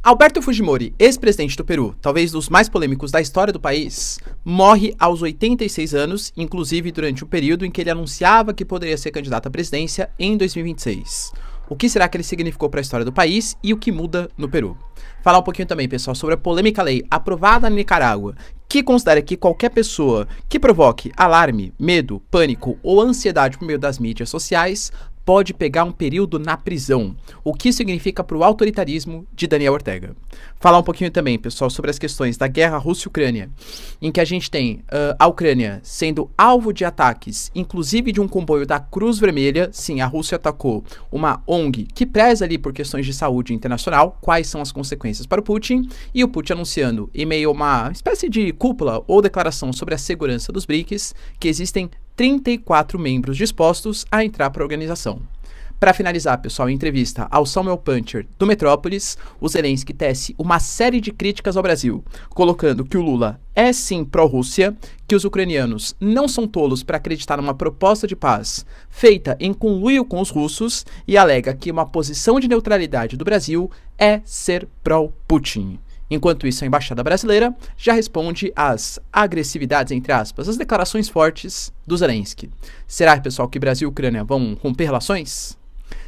Alberto Fujimori, ex-presidente do Peru, talvez dos mais polêmicos da história do país, morre aos 86 anos, inclusive durante o período em que ele anunciava que poderia ser candidato à presidência em 2026. O que será que ele significou para a história do país e o que muda no Peru? Falar um pouquinho também, pessoal, sobre a polêmica lei aprovada na Nicarágua, que considera que qualquer pessoa que provoque alarme, medo, pânico ou ansiedade por meio das mídias sociais pode pegar um período na prisão. O que significa para o autoritarismo de Daniel Ortega. Falar um pouquinho também, pessoal, sobre as questões da guerra Rússia-Ucrânia, em que a gente tem uh, a Ucrânia sendo alvo de ataques, inclusive de um comboio da Cruz Vermelha. Sim, a Rússia atacou uma ONG que preza ali por questões de saúde internacional, quais são as consequências para o Putin, e o Putin anunciando, em meio a uma espécie de cúpula ou declaração sobre a segurança dos BRICS, que existem 34 membros dispostos a entrar para a organização. Para finalizar, pessoal, em entrevista ao Samuel Puncher do Metrópolis, o Zelensky tece uma série de críticas ao Brasil, colocando que o Lula é sim pró-Rússia, que os ucranianos não são tolos para acreditar numa proposta de paz feita em conluio com os russos e alega que uma posição de neutralidade do Brasil é ser pró-Putin. Enquanto isso, a embaixada brasileira já responde às agressividades, entre aspas, às declarações fortes do Zelensky. Será, pessoal, que Brasil e Ucrânia vão romper relações?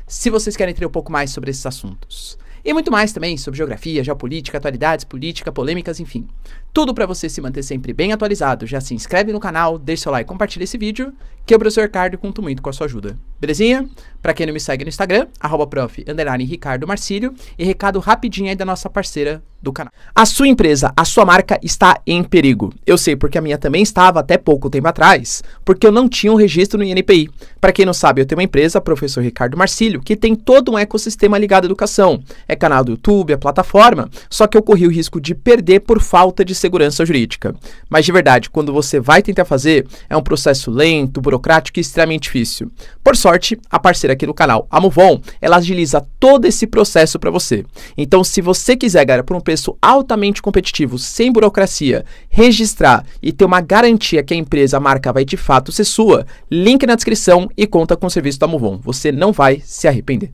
Se vocês querem entender um pouco mais sobre esses assuntos. E muito mais também sobre geografia, geopolítica, atualidades, política, polêmicas, enfim. Tudo para você se manter sempre bem atualizado. Já se inscreve no canal, deixa seu like, compartilha esse vídeo, que eu, professor Ricardo, conto muito com a sua ajuda. Belezinha? Pra quem não me segue no Instagram, arroba prof, Ricardo Marcílio. E recado rapidinho aí da nossa parceira do canal. A sua empresa, a sua marca está em perigo. Eu sei porque a minha também estava até pouco tempo atrás, porque eu não tinha um registro no INPI. Para quem não sabe, eu tenho uma empresa, professor Ricardo Marcílio, que tem todo um ecossistema ligado à educação. É canal do YouTube, é plataforma, só que eu corri o risco de perder por falta de segurança jurídica. Mas de verdade, quando você vai tentar fazer, é um processo lento, burocrático e extremamente difícil. Por sorte, sorte, a parceira aqui do canal, a Movon, ela agiliza todo esse processo para você. Então, se você quiser, galera, por um preço altamente competitivo, sem burocracia, registrar e ter uma garantia que a empresa, a marca vai de fato ser sua, link na descrição e conta com o serviço da Movon. Você não vai se arrepender.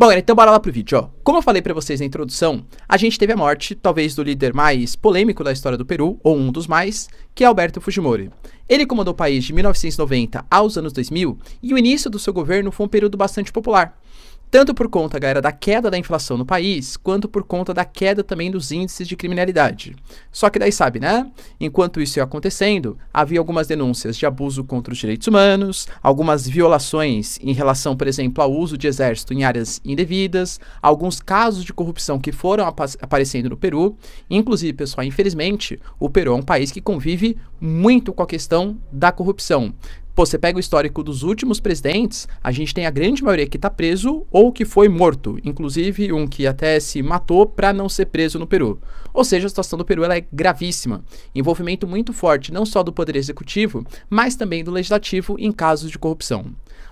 Bom, então bora lá pro vídeo, ó. Como eu falei para vocês na introdução, a gente teve a morte, talvez do líder mais polêmico da história do Peru, ou um dos mais, que é Alberto Fujimori. Ele comandou o país de 1990 aos anos 2000 e o início do seu governo foi um período bastante popular tanto por conta, galera, da queda da inflação no país, quanto por conta da queda também dos índices de criminalidade. Só que daí sabe, né? Enquanto isso ia acontecendo, havia algumas denúncias de abuso contra os direitos humanos, algumas violações em relação, por exemplo, ao uso de exército em áreas indevidas, alguns casos de corrupção que foram ap aparecendo no Peru. Inclusive, pessoal, infelizmente, o Peru é um país que convive muito com a questão da corrupção. Pô, você pega o histórico dos últimos presidentes, a gente tem a grande maioria que está preso ou que foi morto, inclusive um que até se matou para não ser preso no Peru. Ou seja, a situação do Peru é gravíssima. Envolvimento muito forte não só do poder executivo, mas também do legislativo em casos de corrupção.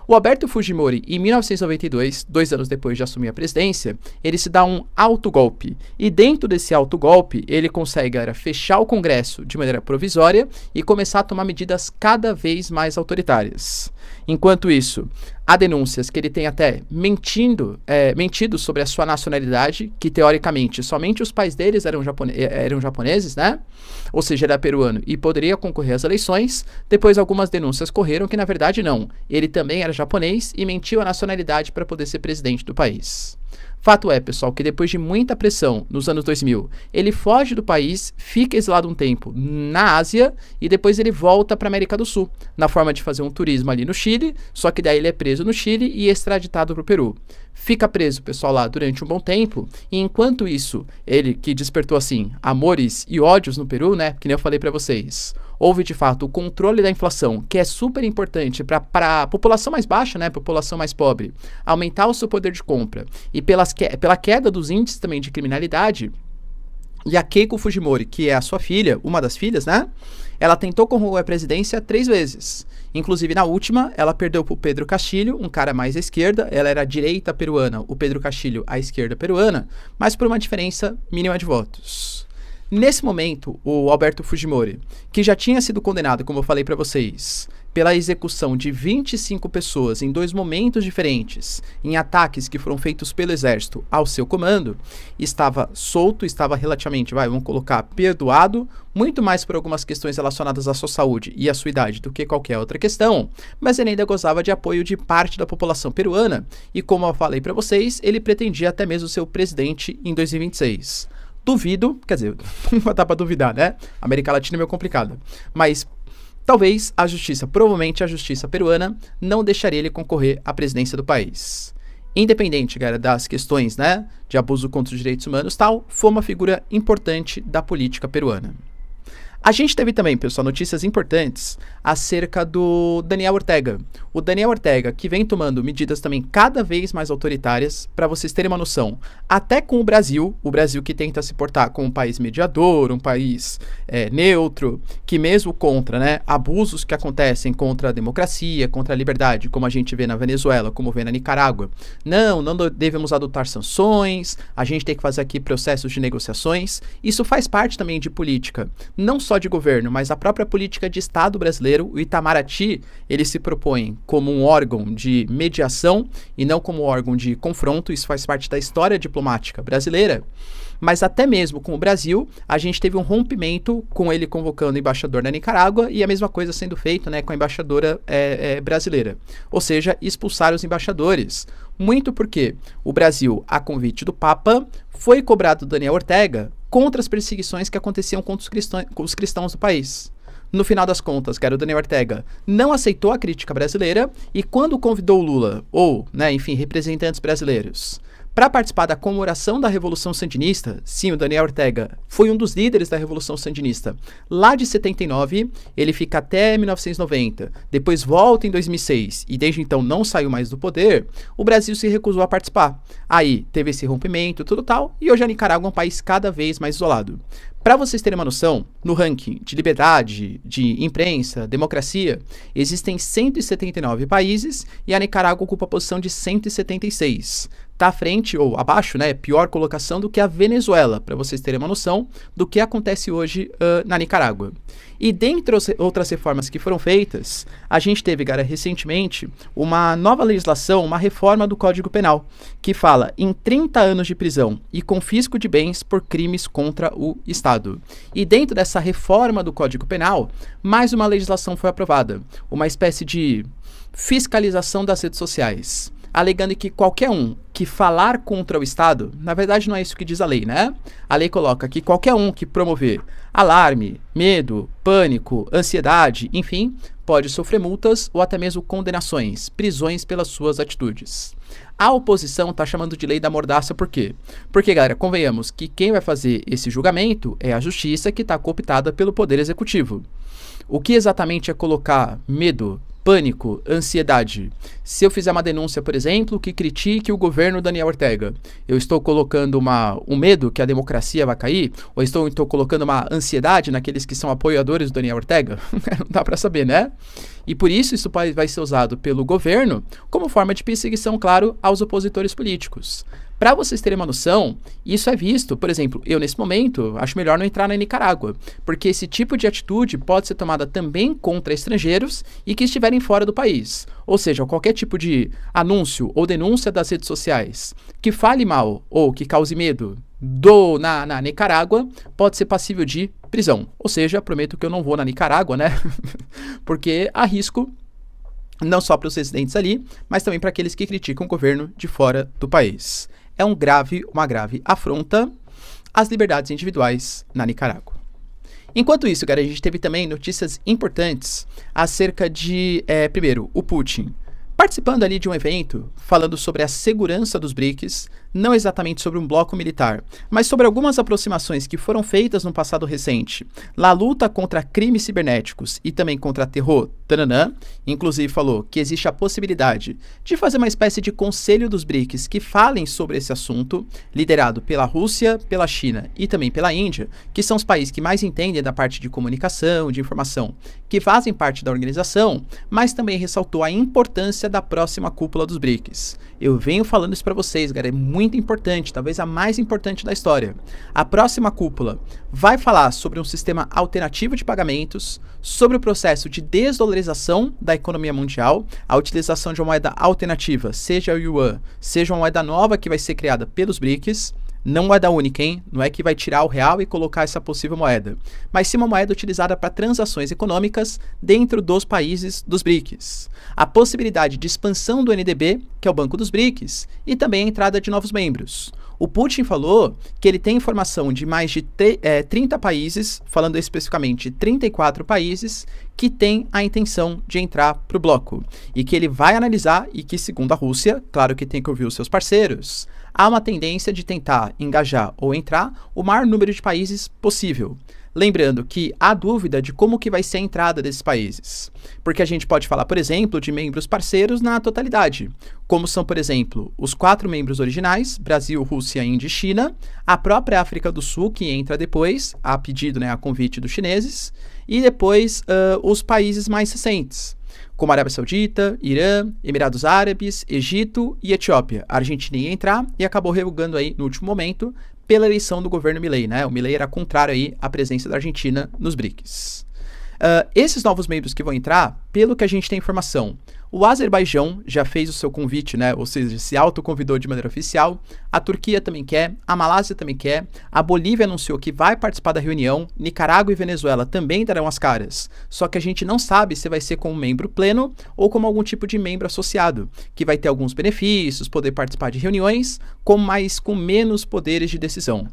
O Alberto Fujimori, em 1992, dois anos depois de assumir a presidência, ele se dá um alto golpe E dentro desse alto golpe ele consegue, galera, fechar o Congresso de maneira provisória e começar a tomar medidas cada vez mais autoritárias. Enquanto isso, há denúncias que ele tem até mentindo, é, mentido sobre a sua nacionalidade, que teoricamente somente os pais deles eram, japone é, eram japoneses, né? Ou seja, era é peruano e poderia concorrer às eleições. Depois algumas denúncias correram que na verdade não. Ele também era japonês e mentiu a nacionalidade para poder ser presidente do país. Fato é, pessoal, que depois de muita pressão nos anos 2000, ele foge do país, fica exilado um tempo na Ásia e depois ele volta para a América do Sul, na forma de fazer um turismo ali no Chile, só que daí ele é preso no Chile e extraditado para o Peru fica preso pessoal lá durante um bom tempo, e enquanto isso, ele que despertou assim amores e ódios no Peru, né, que nem eu falei para vocês, houve de fato o controle da inflação, que é super importante para a população mais baixa, né, população mais pobre, aumentar o seu poder de compra, e pelas que, pela queda dos índices também de criminalidade, e a Keiko Fujimori, que é a sua filha, uma das filhas, né? Ela tentou corromper a presidência três vezes. Inclusive, na última, ela perdeu para o Pedro Castilho, um cara mais à esquerda. Ela era direita peruana, o Pedro Castilho à esquerda peruana, mas por uma diferença mínima de votos. Nesse momento, o Alberto Fujimori, que já tinha sido condenado, como eu falei para vocês, pela execução de 25 pessoas em dois momentos diferentes, em ataques que foram feitos pelo exército ao seu comando, estava solto, estava relativamente, vai, vamos colocar, perdoado, muito mais por algumas questões relacionadas à sua saúde e à sua idade do que qualquer outra questão, mas ele ainda gozava de apoio de parte da população peruana, e como eu falei para vocês, ele pretendia até mesmo ser o presidente em 2026 duvido, quer dizer, não dá pra duvidar, né? América Latina é meio complicada. Mas Talvez a justiça, provavelmente a justiça peruana, não deixaria ele concorrer à presidência do país. Independente, cara, das questões, né, de abuso contra os direitos humanos, tal, foi uma figura importante da política peruana. A gente teve também, pessoal, notícias importantes acerca do Daniel Ortega. O Daniel Ortega, que vem tomando medidas também cada vez mais autoritárias, para vocês terem uma noção, até com o Brasil, o Brasil que tenta se portar como um país mediador, um país é, neutro, que mesmo contra né, abusos que acontecem contra a democracia, contra a liberdade, como a gente vê na Venezuela, como vê na Nicarágua, não, não devemos adotar sanções, a gente tem que fazer aqui processos de negociações. Isso faz parte também de política, não só de governo, mas a própria política de Estado brasileiro brasileiro, o Itamaraty, ele se propõe como um órgão de mediação e não como órgão de confronto, isso faz parte da história diplomática brasileira. Mas até mesmo com o Brasil, a gente teve um rompimento com ele convocando o embaixador da Nicarágua e a mesma coisa sendo feita né, com a embaixadora é, é, brasileira. Ou seja, expulsar os embaixadores. Muito porque o Brasil, a convite do Papa, foi cobrado Daniel Ortega contra as perseguições que aconteciam contra os cristãos, os cristãos do país no final das contas, que era o Daniel Ortega, não aceitou a crítica brasileira e quando convidou Lula, ou, né, enfim, representantes brasileiros, para participar da comemoração da Revolução Sandinista, sim, o Daniel Ortega foi um dos líderes da Revolução Sandinista. Lá de 79, ele fica até 1990, depois volta em 2006 e desde então não saiu mais do poder. O Brasil se recusou a participar. Aí teve esse rompimento, tudo tal, e hoje a Nicarágua é um país cada vez mais isolado. Para vocês terem uma noção, no ranking de liberdade, de imprensa, democracia, existem 179 países e a Nicarágua ocupa a posição de 176 está à frente ou abaixo, né, é pior colocação do que a Venezuela, para vocês terem uma noção do que acontece hoje uh, na Nicarágua. E dentre outras reformas que foram feitas, a gente teve, cara, recentemente, uma nova legislação, uma reforma do Código Penal, que fala em 30 anos de prisão e confisco de bens por crimes contra o Estado. E dentro dessa reforma do Código Penal, mais uma legislação foi aprovada, uma espécie de fiscalização das redes sociais alegando que qualquer um que falar contra o Estado, na verdade não é isso que diz a lei, né? A lei coloca que qualquer um que promover alarme, medo, pânico, ansiedade, enfim, pode sofrer multas ou até mesmo condenações, prisões pelas suas atitudes. A oposição está chamando de lei da mordaça por quê? Porque, galera, convenhamos que quem vai fazer esse julgamento é a justiça que está cooptada pelo poder executivo. O que exatamente é colocar medo, Pânico, ansiedade. Se eu fizer uma denúncia, por exemplo, que critique o governo Daniel Ortega, eu estou colocando uma, um medo que a democracia vai cair? Ou estou, estou colocando uma ansiedade naqueles que são apoiadores do Daniel Ortega? Não dá para saber, né? E por isso isso vai ser usado pelo governo como forma de perseguição, claro, aos opositores políticos. Para vocês terem uma noção, isso é visto, por exemplo, eu nesse momento acho melhor não entrar na Nicarágua, porque esse tipo de atitude pode ser tomada também contra estrangeiros e que estiverem fora do país. Ou seja, qualquer tipo de anúncio ou denúncia das redes sociais que fale mal ou que cause medo do na, na Nicarágua pode ser passível de prisão. Ou seja, prometo que eu não vou na Nicarágua, né? porque há risco não só para os residentes ali, mas também para aqueles que criticam o governo de fora do país é um grave, uma grave afronta às liberdades individuais na Nicarágua. Enquanto isso, cara, a gente teve também notícias importantes acerca de, é, primeiro, o Putin participando ali de um evento falando sobre a segurança dos BRICS não exatamente sobre um bloco militar, mas sobre algumas aproximações que foram feitas no passado recente. La luta contra crimes cibernéticos e também contra terror, tananã, inclusive falou que existe a possibilidade de fazer uma espécie de conselho dos BRICS que falem sobre esse assunto, liderado pela Rússia, pela China e também pela Índia, que são os países que mais entendem da parte de comunicação, de informação, que fazem parte da organização, mas também ressaltou a importância da próxima cúpula dos BRICS. Eu venho falando isso para vocês, galera, é muito muito importante, talvez a mais importante da história. A próxima cúpula vai falar sobre um sistema alternativo de pagamentos, sobre o processo de desdolarização da economia mundial, a utilização de uma moeda alternativa, seja o yuan, seja uma moeda nova que vai ser criada pelos BRICS não é da única, hein? Não é que vai tirar o real e colocar essa possível moeda, mas sim uma moeda utilizada para transações econômicas dentro dos países dos BRICS. A possibilidade de expansão do NDB, que é o Banco dos BRICS, e também a entrada de novos membros. O Putin falou que ele tem informação de mais de é, 30 países, falando especificamente 34 países, que têm a intenção de entrar para o bloco. E que ele vai analisar e que, segundo a Rússia, claro que tem que ouvir os seus parceiros, há uma tendência de tentar engajar ou entrar o maior número de países possível. Lembrando que há dúvida de como que vai ser a entrada desses países. Porque a gente pode falar, por exemplo, de membros parceiros na totalidade, como são, por exemplo, os quatro membros originais, Brasil, Rússia, Índia e China, a própria África do Sul, que entra depois, a pedido, né, a convite dos chineses, e depois uh, os países mais recentes como Arábia Saudita, Irã, Emirados Árabes, Egito e Etiópia. A Argentina ia entrar e acabou revogando aí no último momento pela eleição do governo Milley, né? O Milley era contrário aí à presença da Argentina nos BRICS. Uh, esses novos membros que vão entrar, pelo que a gente tem informação, o Azerbaijão já fez o seu convite, né? Ou seja, se autoconvidou de maneira oficial. A Turquia também quer, a Malásia também quer. A Bolívia anunciou que vai participar da reunião. Nicarágua e Venezuela também darão as caras. Só que a gente não sabe se vai ser como membro pleno ou como algum tipo de membro associado, que vai ter alguns benefícios, poder participar de reuniões, com mais com menos poderes de decisão.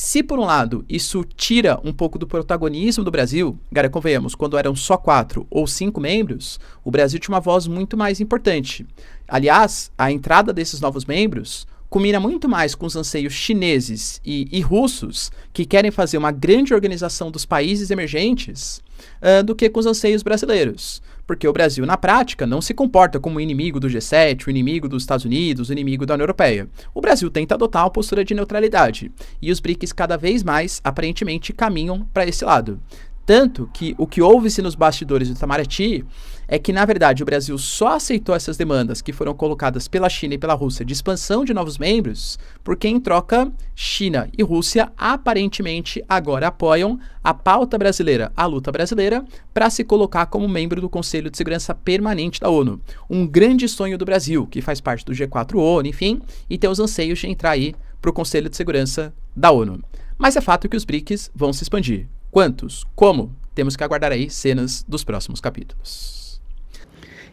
Se por um lado isso tira um pouco do protagonismo do Brasil, galera, convenhamos, quando eram só quatro ou cinco membros, o Brasil tinha uma voz muito mais importante. Aliás, a entrada desses novos membros combina muito mais com os anseios chineses e, e russos, que querem fazer uma grande organização dos países emergentes, uh, do que com os anseios brasileiros porque o Brasil, na prática, não se comporta como inimigo do G7, o inimigo dos Estados Unidos, o inimigo da União Europeia. O Brasil tenta adotar uma postura de neutralidade, e os BRICS cada vez mais, aparentemente, caminham para esse lado. Tanto que o que houve-se nos bastidores do Itamaraty é que, na verdade, o Brasil só aceitou essas demandas que foram colocadas pela China e pela Rússia de expansão de novos membros, porque, em troca, China e Rússia aparentemente agora apoiam a pauta brasileira, a luta brasileira, para se colocar como membro do Conselho de Segurança Permanente da ONU. Um grande sonho do Brasil, que faz parte do G4 ONU, enfim, e tem os anseios de entrar aí para o Conselho de Segurança da ONU. Mas é fato que os BRICS vão se expandir. Quantos? Como? Temos que aguardar aí cenas dos próximos capítulos.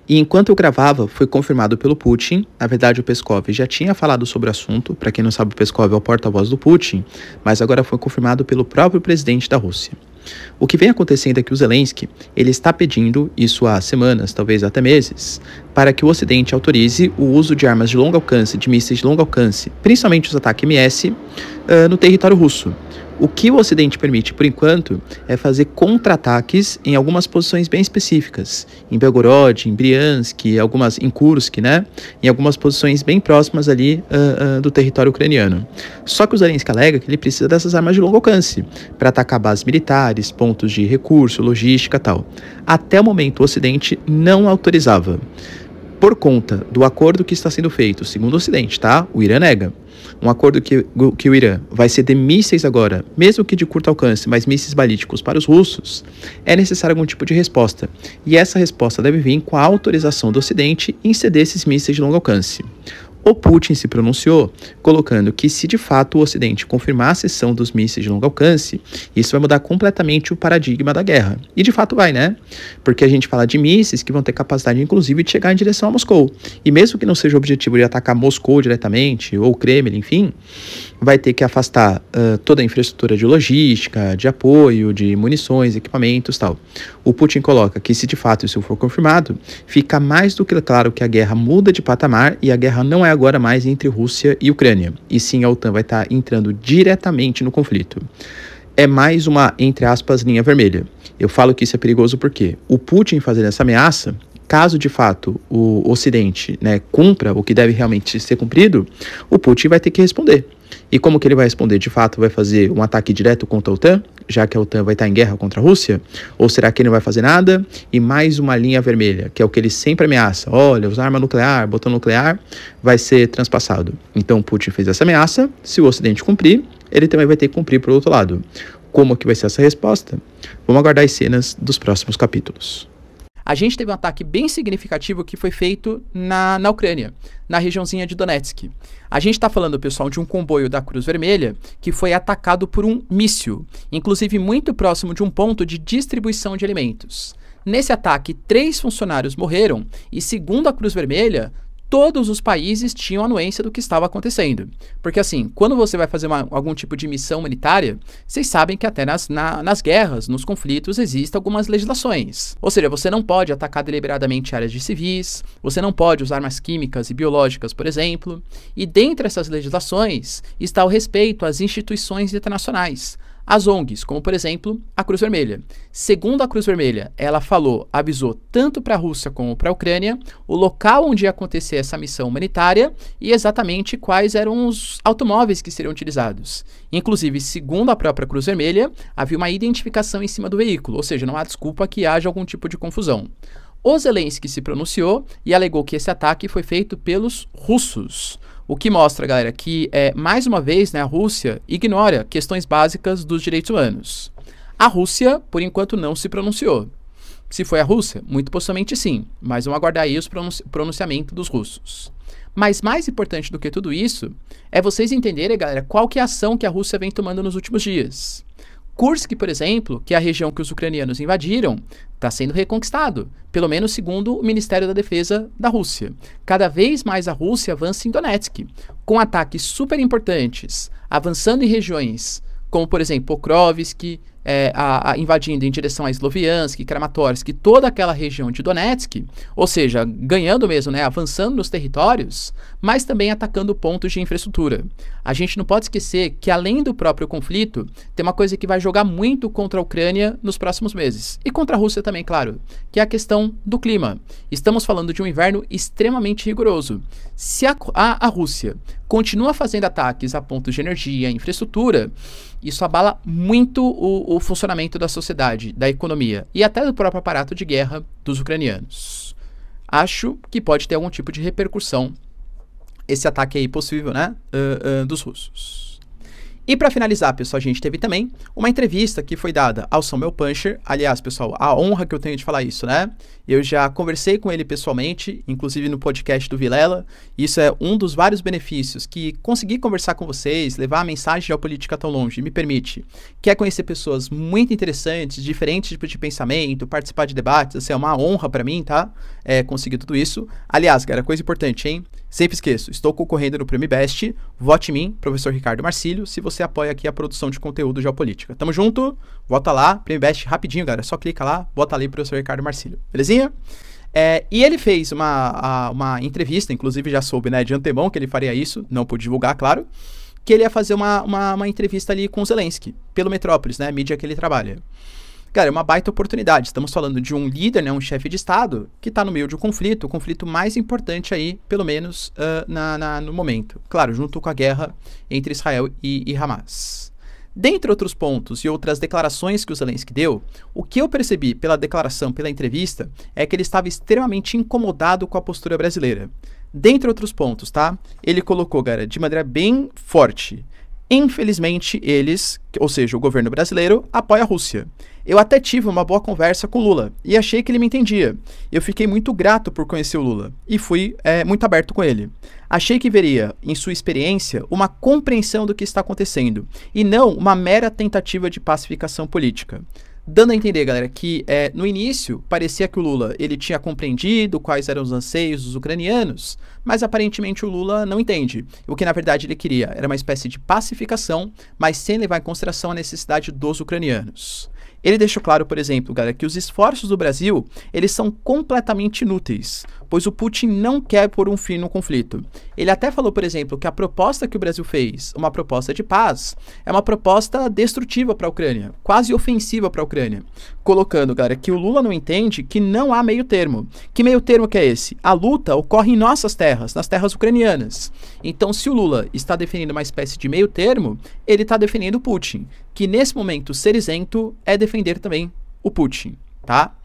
E enquanto eu gravava, foi confirmado pelo Putin. Na verdade, o Peskov já tinha falado sobre o assunto. Para quem não sabe, o Peskov é o porta-voz do Putin, mas agora foi confirmado pelo próprio presidente da Rússia. O que vem acontecendo é que o Zelensky ele está pedindo, isso há semanas, talvez até meses, para que o Ocidente autorize o uso de armas de longo alcance, de mísseis de longo alcance, principalmente os ataques MS, uh, eh, no território russo. O que o Ocidente permite, por enquanto, é fazer contra-ataques em algumas posições bem específicas, em Belgorod, em Briansk, algumas em Kursk, né? Em algumas posições bem próximas ali uh, uh, do território ucraniano. Só que o Zelensky alega que ele precisa dessas armas de longo alcance para atacar bases militares, pontos de recurso, logística, tal. Até o momento, o Ocidente não autorizava por conta do acordo que está sendo feito, segundo o Ocidente, tá? O Irã nega. Um acordo que, que o Irã vai ceder mísseis agora, mesmo que de curto alcance, mas mísseis balísticos para os russos, é necessário algum tipo de resposta. E essa resposta deve vir com a autorização do Ocidente em ceder esses mísseis de longo alcance. O Putin se pronunciou, colocando que se de fato o Ocidente confirmar a cessão dos mísseis de longo alcance, isso vai mudar completamente o paradigma da guerra. E de fato vai, né? Porque a gente fala de mísseis que vão ter capacidade, inclusive, de chegar em direção a Moscou. E mesmo que não seja o objetivo de atacar Moscou diretamente, ou Kremlin, enfim, vai ter que afastar uh, toda a infraestrutura de logística, de apoio, de munições, equipamentos tal. O Putin coloca que, se de fato isso for confirmado, fica mais do que claro que a guerra muda de patamar e a guerra não é agora mais entre Rússia e Ucrânia, e sim a OTAN vai estar tá entrando diretamente no conflito. É mais uma, entre aspas, linha vermelha. Eu falo que isso é perigoso porque o Putin fazendo essa ameaça caso de fato o Ocidente né, cumpra o que deve realmente ser cumprido, o Putin vai ter que responder. E como que ele vai responder? De fato, vai fazer um ataque direto contra a OTAN, já que a OTAN vai estar em guerra contra a Rússia? Ou será que ele não vai fazer nada? E mais uma linha vermelha, que é o que ele sempre ameaça. Olha, usar arma nuclear, botão nuclear, vai ser transpassado. Então Putin fez essa ameaça, se o Ocidente cumprir, ele também vai ter que cumprir por outro lado. Como que vai ser essa resposta? Vamos aguardar as cenas dos próximos capítulos. A gente teve um ataque bem significativo que foi feito na, na Ucrânia, na regiãozinha de Donetsk. A gente está falando, pessoal, de um comboio da Cruz Vermelha que foi atacado por um míssil, inclusive muito próximo de um ponto de distribuição de alimentos. Nesse ataque, três funcionários morreram e, segundo a Cruz Vermelha, todos os países tinham anuência do que estava acontecendo. Porque, assim, quando você vai fazer uma, algum tipo de missão humanitária, vocês sabem que até nas, na, nas guerras, nos conflitos, existem algumas legislações. Ou seja, você não pode atacar deliberadamente áreas de civis, você não pode usar armas químicas e biológicas, por exemplo. E dentre essas legislações está o respeito às instituições internacionais as ONGs, como por exemplo a Cruz Vermelha. Segundo a Cruz Vermelha, ela falou, avisou tanto para a Rússia como para a Ucrânia o local onde ia acontecer essa missão humanitária e exatamente quais eram os automóveis que seriam utilizados. Inclusive, segundo a própria Cruz Vermelha, havia uma identificação em cima do veículo, ou seja, não há desculpa que haja algum tipo de confusão. O Zelensky se pronunciou e alegou que esse ataque foi feito pelos russos. O que mostra, galera, que é, mais uma vez né, a Rússia ignora questões básicas dos direitos humanos. A Rússia, por enquanto, não se pronunciou. Se foi a Rússia, muito possivelmente sim, mas vamos aguardar aí o pronunci pronunciamento dos russos. Mas mais importante do que tudo isso é vocês entenderem, galera, qual que é a ação que a Rússia vem tomando nos últimos dias. Kursk, por exemplo, que é a região que os ucranianos invadiram, está sendo reconquistado, pelo menos segundo o Ministério da Defesa da Rússia. Cada vez mais a Rússia avança em Donetsk, com ataques super importantes, avançando em regiões como, por exemplo, Pokrovsk, é, a, a, invadindo em direção a Sloviansk, Kramatorsk, toda aquela região de Donetsk, ou seja, ganhando mesmo, né, avançando nos territórios, mas também atacando pontos de infraestrutura a gente não pode esquecer que, além do próprio conflito, tem uma coisa que vai jogar muito contra a Ucrânia nos próximos meses. E contra a Rússia também, claro, que é a questão do clima. Estamos falando de um inverno extremamente rigoroso. Se a, a, a Rússia continua fazendo ataques a pontos de energia, infraestrutura, isso abala muito o, o funcionamento da sociedade, da economia e até do próprio aparato de guerra dos ucranianos. Acho que pode ter algum tipo de repercussão esse ataque aí possível, né? Uh, uh, dos russos. E para finalizar, pessoal, a gente teve também uma entrevista que foi dada ao Samuel Puncher. Aliás, pessoal, a honra que eu tenho de falar isso, né? Eu já conversei com ele pessoalmente, inclusive no podcast do Vilela. Isso é um dos vários benefícios que conseguir conversar com vocês, levar a mensagem geopolítica tão longe, me permite. Quer conhecer pessoas muito interessantes, diferentes tipos de pensamento, participar de debates, assim, é uma honra para mim, tá? É, conseguir tudo isso. Aliás, cara, coisa importante, hein? Sempre esqueço, estou concorrendo no Prêmio Best. Vote em mim, professor Ricardo Marcílio. Se você você apoia aqui a produção de conteúdo geopolítica. Tamo junto, volta lá, Invest rapidinho, galera. Só clica lá, bota ali pro professor Ricardo Marcílio. Belezinha? É, e ele fez uma, uma entrevista, inclusive já soube né, de antemão que ele faria isso, não pude divulgar, claro, que ele ia fazer uma, uma, uma entrevista ali com o Zelensky, pelo Metrópolis, né, mídia que ele trabalha. Cara, é uma baita oportunidade. Estamos falando de um líder, né, um chefe de Estado, que está no meio de um conflito, o conflito mais importante aí, pelo menos uh, na, na, no momento. Claro, junto com a guerra entre Israel e, e Hamas. Dentre outros pontos e outras declarações que o Zelensky deu, o que eu percebi pela declaração, pela entrevista, é que ele estava extremamente incomodado com a postura brasileira. Dentre outros pontos, tá? Ele colocou, cara, de maneira bem forte, Infelizmente, eles, ou seja, o governo brasileiro, apoia a Rússia. Eu até tive uma boa conversa com o Lula e achei que ele me entendia. Eu fiquei muito grato por conhecer o Lula e fui é, muito aberto com ele. Achei que veria, em sua experiência, uma compreensão do que está acontecendo e não uma mera tentativa de pacificação política dando a entender, galera, que é, no início parecia que o Lula ele tinha compreendido quais eram os anseios dos ucranianos, mas aparentemente o Lula não entende. O que na verdade ele queria era uma espécie de pacificação, mas sem levar em consideração a necessidade dos ucranianos. Ele deixou claro, por exemplo, galera, que os esforços do Brasil eles são completamente inúteis pois o Putin não quer pôr um fim no conflito. Ele até falou, por exemplo, que a proposta que o Brasil fez, uma proposta de paz, é uma proposta destrutiva para a Ucrânia, quase ofensiva para a Ucrânia, colocando, galera, que o Lula não entende que não há meio-termo. Que meio-termo que é esse? A luta ocorre em nossas terras, nas terras ucranianas. Então, se o Lula está defendendo uma espécie de meio-termo, ele está defendendo Putin, que nesse momento ser isento é defender também o Putin, tá?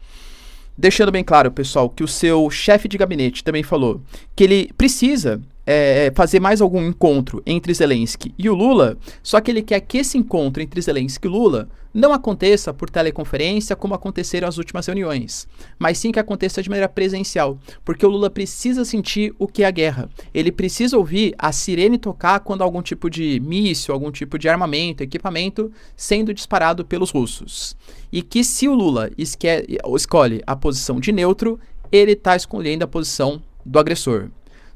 Deixando bem claro, pessoal, que o seu chefe de gabinete também falou que ele precisa é, é, fazer mais algum encontro entre Zelensky e o Lula, só que ele quer que esse encontro entre Zelensky e Lula não aconteça por teleconferência como aconteceram as últimas reuniões, mas sim que aconteça de maneira presencial, porque o Lula precisa sentir o que é a guerra. Ele precisa ouvir a sirene tocar quando algum tipo de míssil, algum tipo de armamento, equipamento sendo disparado pelos russos. E que se o Lula esque- escolhe a posição de neutro, ele está escolhendo a posição do agressor.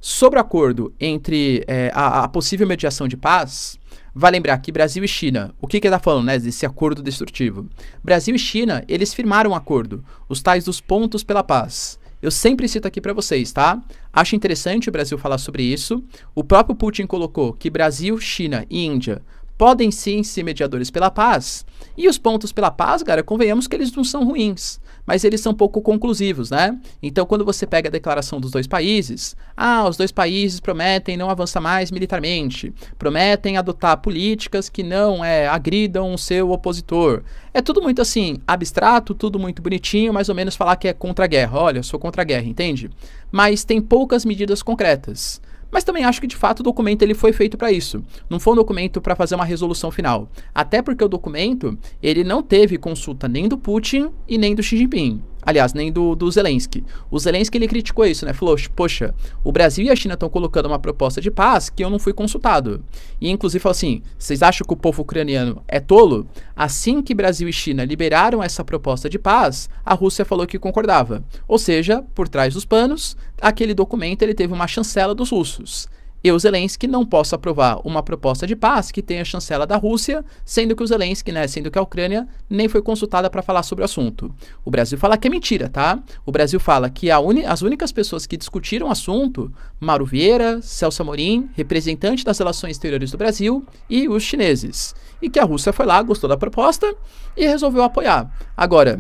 Sobre o acordo entre é, a, a, possível mediação de paz, vai lembrar que Brasil e China, o que que está falando, né, desse acordo destrutivo? Brasil e China, eles firmaram um acordo, os tais dos pontos pela paz. Eu sempre cito aqui para vocês, tá? Acho interessante o Brasil falar sobre isso. O próprio Putin colocou que Brasil, China e Índia podem sim ser mediadores pela paz. E os pontos pela paz, cara, convenhamos que eles não são ruins mas eles são pouco conclusivos, né? Então, quando você pega a declaração dos dois países, ah, os dois países prometem não avançar mais militarmente, prometem adotar políticas que não é, agridam o seu opositor. É tudo muito assim, abstrato, tudo muito bonitinho, mais ou menos falar que é contra a guerra. Olha, eu sou contra a guerra, entende? Mas tem poucas medidas concretas. Mas também acho que de fato o documento ele foi feito para isso. Não foi um documento para fazer uma resolução final. Até porque o documento ele não teve consulta nem do Putin e nem do Xi Jinping. Aliás, nem do, do Zelensky. O Zelensky ele criticou isso, né? Falou: "Poxa, o Brasil e a China estão colocando uma proposta de paz que eu não fui consultado". E inclusive falou assim: "Vocês acham que o povo ucraniano é tolo? Assim que Brasil e China liberaram essa proposta de paz, a Rússia falou que concordava". Ou seja, por trás dos panos, aquele documento ele teve uma chancela dos russos e o Zelensky não possa aprovar uma proposta de paz que tenha chancela da Rússia, sendo que o Zelensky, né, sendo que a Ucrânia nem foi consultada para falar sobre o assunto. O Brasil fala que é mentira, tá? O Brasil fala que as únicas pessoas que discutiram o assunto, Mauro Vieira, Celso Amorim, representante das relações exteriores do Brasil e os chineses, e que a Rússia foi lá, gostou da proposta e resolveu apoiar. Agora,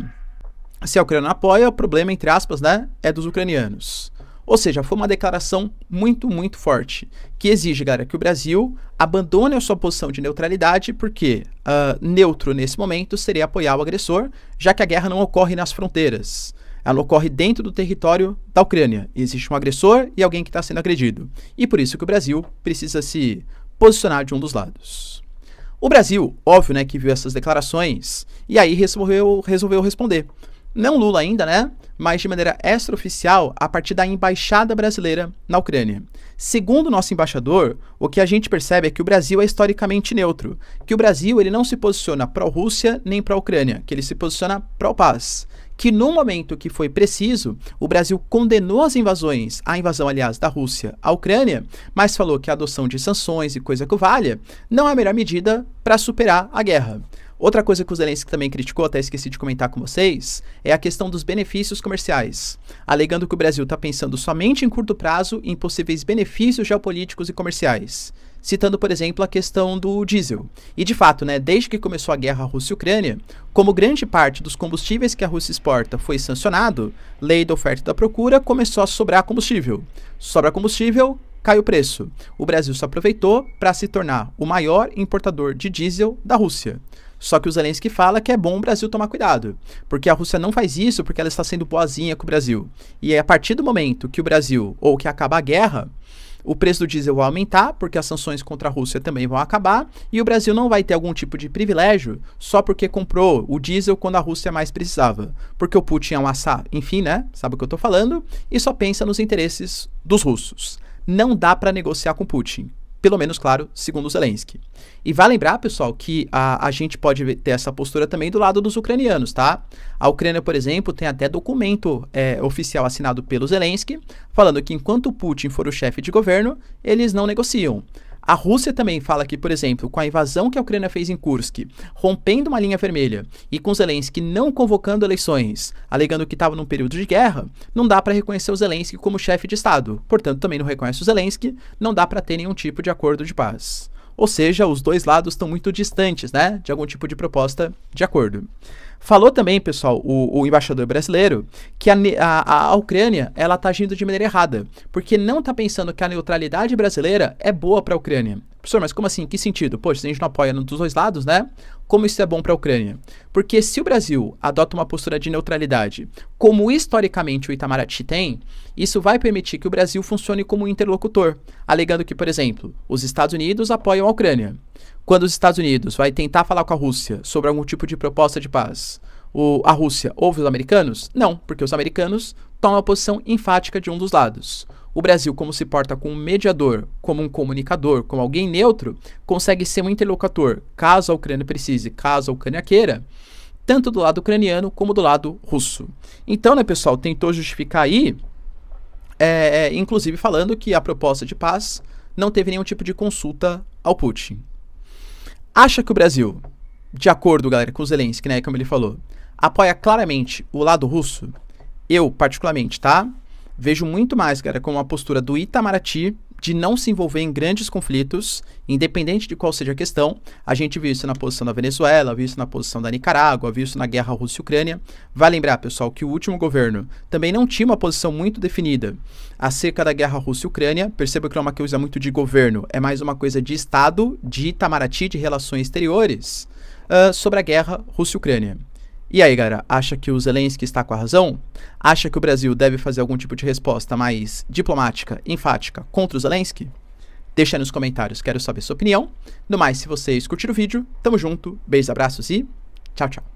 se a Ucrânia apoia, o problema, entre aspas, né, é dos ucranianos. Ou seja, foi uma declaração muito, muito forte, que exige, galera, que o Brasil abandone a sua posição de neutralidade, porque uh, neutro nesse momento seria apoiar o agressor, já que a guerra não ocorre nas fronteiras. Ela ocorre dentro do território da Ucrânia. Existe um agressor e alguém que está sendo agredido. E por isso que o Brasil precisa se posicionar de um dos lados. O Brasil, óbvio, né, que viu essas declarações e aí resolveu, resolveu responder não Lula ainda, né? Mas de maneira extraoficial, a partir da embaixada brasileira na Ucrânia. Segundo o nosso embaixador, o que a gente percebe é que o Brasil é historicamente neutro, que o Brasil ele não se posiciona pró-Rússia nem pró-Ucrânia, que ele se posiciona pró-paz que no momento que foi preciso, o Brasil condenou as invasões, a invasão, aliás, da Rússia à Ucrânia, mas falou que a adoção de sanções e coisa que valha não é a melhor medida para superar a guerra. Outra coisa que o Zelensky também criticou, até esqueci de comentar com vocês, é a questão dos benefícios comerciais, alegando que o Brasil está pensando somente em curto prazo em possíveis benefícios geopolíticos e comerciais citando, por exemplo, a questão do diesel. E de fato, né, desde que começou a guerra Rússia-Ucrânia, como grande parte dos combustíveis que a Rússia exporta foi sancionado, lei da oferta e da procura começou a sobrar combustível. Sobra combustível, cai o preço. O Brasil se aproveitou para se tornar o maior importador de diesel da Rússia. Só que o Zelensky fala que é bom o Brasil tomar cuidado, porque a Rússia não faz isso porque ela está sendo boazinha com o Brasil. E é a partir do momento que o Brasil ou que acaba a guerra, o preço do diesel vai aumentar, porque as sanções contra a Rússia também vão acabar, e o Brasil não vai ter algum tipo de privilégio só porque comprou o diesel quando a Rússia mais precisava. Porque o Putin é um assá, enfim, né? Sabe o que eu estou falando? E só pensa nos interesses dos russos. Não dá para negociar com Putin pelo menos, claro, segundo Zelensky. E vai lembrar, pessoal, que a, a gente pode ter essa postura também do lado dos ucranianos, tá? A Ucrânia, por exemplo, tem até documento é, oficial assinado pelo Zelensky, falando que enquanto Putin for o chefe de governo, eles não negociam. A Rússia também fala que, por exemplo, com a invasão que a Ucrânia fez em Kursk, rompendo uma linha vermelha e com Zelensky não convocando eleições, alegando que estava num período de guerra, não dá para reconhecer o Zelensky como chefe de Estado. Portanto, também não reconhece o Zelensky, não dá para ter nenhum tipo de acordo de paz. Ou seja, os dois lados estão muito distantes, né, de algum tipo de proposta de acordo. Falou também, pessoal, o, o embaixador brasileiro, que a, a, a Ucrânia ela está agindo de maneira errada, porque não está pensando que a neutralidade brasileira é boa para a Ucrânia. Professor, mas como assim? Que sentido? Poxa, se a gente não apoia dos dois lados, né? Como isso é bom para a Ucrânia? Porque se o Brasil adota uma postura de neutralidade, como historicamente o Itamaraty tem, isso vai permitir que o Brasil funcione como interlocutor, alegando que, por exemplo, os Estados Unidos apoiam a Ucrânia. Quando os Estados Unidos vai tentar falar com a Rússia sobre algum tipo de proposta de paz, o, a Rússia ouve os americanos? Não, porque os americanos tomam a posição enfática de um dos lados. O Brasil, como se porta como um mediador, como um comunicador, como alguém neutro, consegue ser um interlocutor, caso a Ucrânia precise, caso a Ucrânia queira, tanto do lado ucraniano como do lado russo. Então, né, pessoal, tentou justificar aí, é, é inclusive falando que a proposta de paz não teve nenhum tipo de consulta ao Putin acha que o Brasil, de acordo, galera, com Zelensky, né, como ele falou, apoia claramente o lado russo, eu particularmente, tá? Vejo muito mais, galera, como a postura do Itamaraty de não se envolver em grandes conflitos, independente de qual seja a questão. A gente viu isso na posição da Venezuela, viu isso na posição da Nicarágua, viu isso na guerra Rússia-Ucrânia. Vai lembrar, pessoal, que o último governo também não tinha uma posição muito definida acerca da guerra Rússia-Ucrânia. Perceba que não é uma coisa muito de governo, é mais uma coisa de Estado, de Itamaraty, de relações exteriores, uh, sobre a guerra Rússia-Ucrânia. E aí, galera, acha que o Zelensky está com a razão? Acha que o Brasil deve fazer algum tipo de resposta mais diplomática, enfática contra o Zelensky? Deixa nos comentários, quero saber sua opinião. No mais, se vocês curtiram o vídeo, tamo junto, beijos, abraços e tchau, tchau.